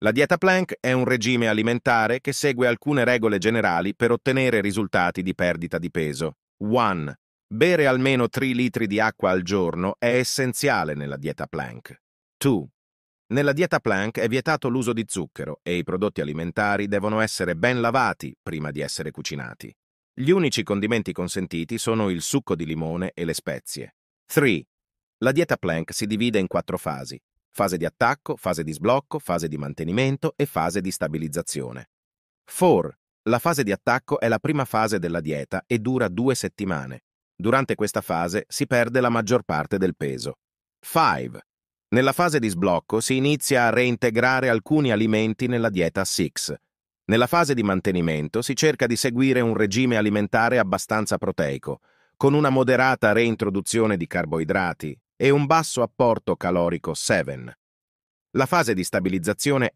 La dieta Planck è un regime alimentare che segue alcune regole generali per ottenere risultati di perdita di peso. 1. Bere almeno 3 litri di acqua al giorno è essenziale nella dieta Planck. 2. Nella dieta Planck è vietato l'uso di zucchero e i prodotti alimentari devono essere ben lavati prima di essere cucinati. Gli unici condimenti consentiti sono il succo di limone e le spezie. 3. La dieta Planck si divide in quattro fasi fase di attacco, fase di sblocco, fase di mantenimento e fase di stabilizzazione. 4. La fase di attacco è la prima fase della dieta e dura due settimane. Durante questa fase si perde la maggior parte del peso. 5. Nella fase di sblocco si inizia a reintegrare alcuni alimenti nella dieta 6. Nella fase di mantenimento si cerca di seguire un regime alimentare abbastanza proteico, con una moderata reintroduzione di carboidrati, e un basso apporto calorico 7. La fase di stabilizzazione è